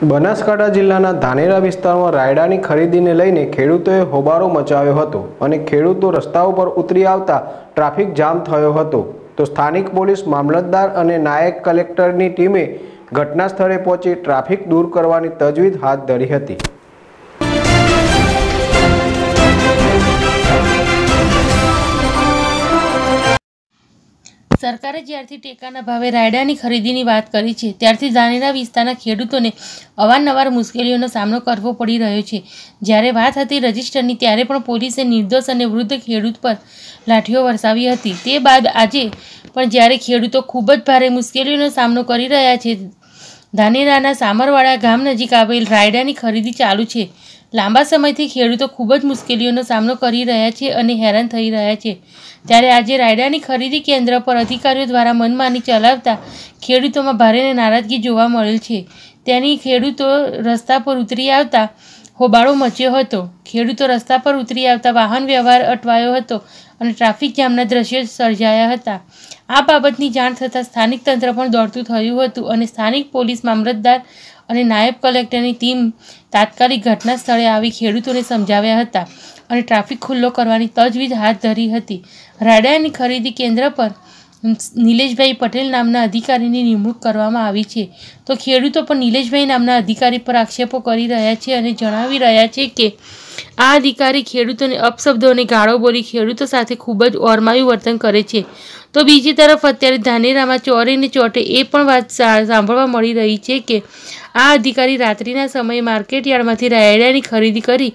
બનાસકાંઠા જિલ્લાના ધાનેરા વિસ્તારમાં રાયડાની ખરીદીને લઈને ખેડૂતોએ હોબારો મચાવ્યો હતો અને ખેડૂતો રસ્તાઓ પર ઉતરી આવતા ટ્રાફિક જામ થયો હતો તો સ્થાનિક પોલીસ મામલતદાર અને નાયક કલેક્ટરની ટીમે ઘટના સ્થળે પહોંચી ટ્રાફિક દૂર કરવાની તજવીજ હાથ ધરી હતી સરકારે જ્યારથી ટેકાના ભાવે રાયડાની ખરીદીની વાત કરી છે ત્યારથી ધાનેરા વિસ્તારના ખેડૂતોને અવારનવાર મુશ્કેલીઓનો સામનો કરવો પડી રહ્યો છે જ્યારે વાત હતી રજિસ્ટરની ત્યારે પણ પોલીસે નિર્દોષ અને વૃદ્ધ ખેડૂત પર લાઠીઓ વરસાવી હતી તે બાદ આજે પણ જ્યારે ખેડૂતો ખૂબ જ ભારે મુશ્કેલીઓનો સામનો કરી રહ્યા છે ધાનેરાના સામરવાડા ગામ નજીક આવેલ રાયડાની ખરીદી ચાલુ છે લાંબા સમયથી ખેડૂતો ખૂબ જ મુશ્કેલીઓનો સામનો કરી રહ્યા છે અને હેરાન થઈ રહ્યા છે ત્યારે આજે રાયડાની ખરીદી કેન્દ્ર પર અધિકારીઓ દ્વારા મનમાની ચલાવતા ખેડૂતોમાં ભારે નારાજગી જોવા મળેલ છે તેની ખેડૂતો રસ્તા પર ઉતરી આવતા હોબાળો મચ્યો હતો ખેડૂતો રસ્તા પર ઉતરી આવતા વાહન વ્યવહાર અટવાયો હતો અને ટ્રાફિક જામના દ્રશ્યો સર્જાયા હતા આ બાબતની જાણ થતાં સ્થાનિક તંત્ર પણ દોડતું થયું હતું અને સ્થાનિક પોલીસ મામલતદાર અને નાયબ કલેક્ટરની ટીમ તાત્કાલિક ઘટના સ્થળે આવી ખેડૂતોને સમજાવ્યા હતા અને ટ્રાફિક ખુલ્લો કરવાની તજવીજ હાથ ધરી હતી રાડાની ખરીદી કેન્દ્ર પર નિલેશભાઈ પટેલ નામના અધિકારીની નિમણૂક કરવામાં આવી છે તો ખેડૂતો પણ નિલેશભાઈ નામના અધિકારી પર આક્ષેપો કરી રહ્યા છે અને જણાવી રહ્યા છે કે આ અધિકારી ખેડૂતોને અપશબ્દો અને ગાળો બોલી ખેડૂતો સાથે ખૂબ જ ઓરમાયું વર્તન કરે છે તો બીજી તરફ અત્યારે ધાનેરામાં ચોરીને ચોટે એ પણ વાત સાંભળવા મળી રહી છે કે આ અધિકારી રાત્રિના સમયે માર્કેટયાર્ડમાંથી રાયડાની ખરીદી કરી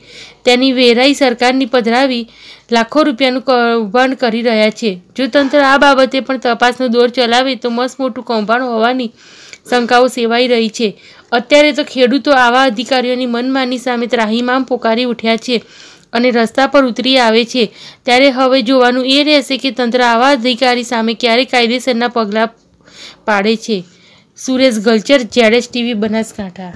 તેની વેરાઈ સરકારની પધરાવી લાખો રૂપિયાનું કૌભાંડ કરી રહ્યા છે જો તંત્ર આ બાબતે પણ તપાસનો દોર ચલાવે તો મસ્ત મોટું કૌભાંડ હોવાની શંકાઓ સેવાઈ રહી છે અત્યારે તો ખેડૂતો આવા અધિકારીઓની મનમાની સામે ત્રાહીમામ પોકારી ઉઠ્યા છે અને રસ્તા પર ઉતરી આવે છે ત્યારે હવે જોવાનું એ રહેશે કે તંત્ર આવા અધિકારી સામે ક્યારે કાયદેસરના પગલાં પાડે છે સુરેશ ગલચર જેડેશ ટીવી બનાસકાંઠા